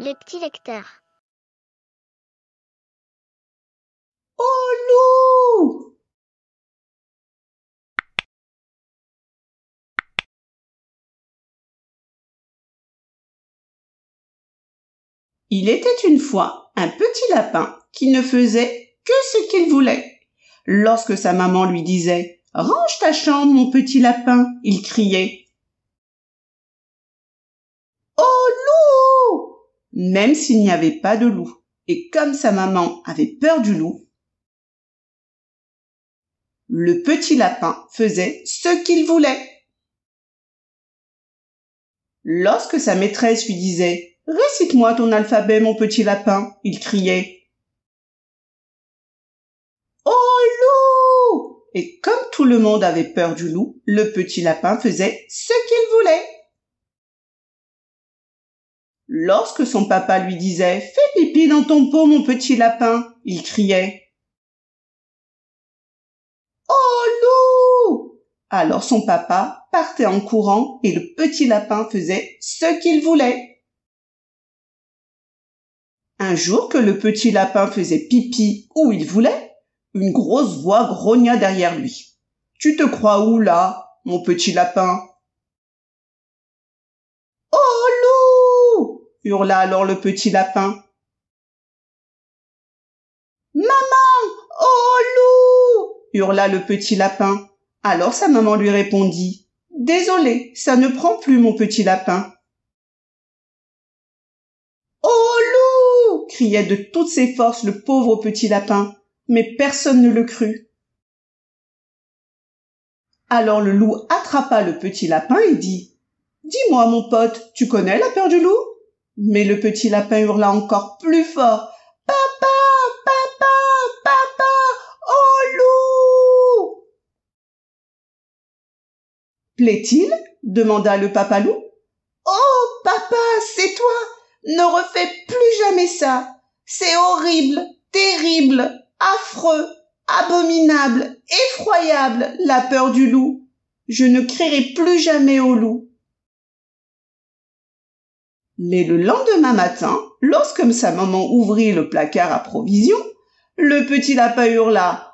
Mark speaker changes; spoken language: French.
Speaker 1: Les petits lecteurs. Oh loup Il était une fois un petit lapin qui ne faisait que ce qu'il voulait. Lorsque sa maman lui disait ⁇ Range ta chambre, mon petit lapin ⁇ il criait même s'il n'y avait pas de loup. Et comme sa maman avait peur du loup, le petit lapin faisait ce qu'il voulait. Lorsque sa maîtresse lui disait Récite-moi ton alphabet, mon petit lapin, il criait Oh loup Et comme tout le monde avait peur du loup, le petit lapin faisait ce qu'il voulait. Lorsque son papa lui disait Fais pipi dans ton pot, mon petit lapin, il criait Oh loup Alors son papa partait en courant et le petit lapin faisait ce qu'il voulait. Un jour que le petit lapin faisait pipi où il voulait, une grosse voix grogna derrière lui. Tu te crois où là, mon petit lapin hurla alors le petit lapin. Maman Oh loup hurla le petit lapin. Alors sa maman lui répondit. Désolé, ça ne prend plus mon petit lapin. Oh loup criait de toutes ses forces le pauvre petit lapin, mais personne ne le crut. Alors le loup attrapa le petit lapin et dit Dis-moi, mon pote, tu connais la peur du loup mais le petit lapin hurla encore plus fort. Papa, papa, papa, oh loup! Plaît-il? demanda le papa loup. Oh, papa, c'est toi! Ne refais plus jamais ça! C'est horrible, terrible, affreux, abominable, effroyable, la peur du loup. Je ne crierai plus jamais au loup. Mais le lendemain matin, lorsque sa maman ouvrit le placard à provisions, le petit lapin hurla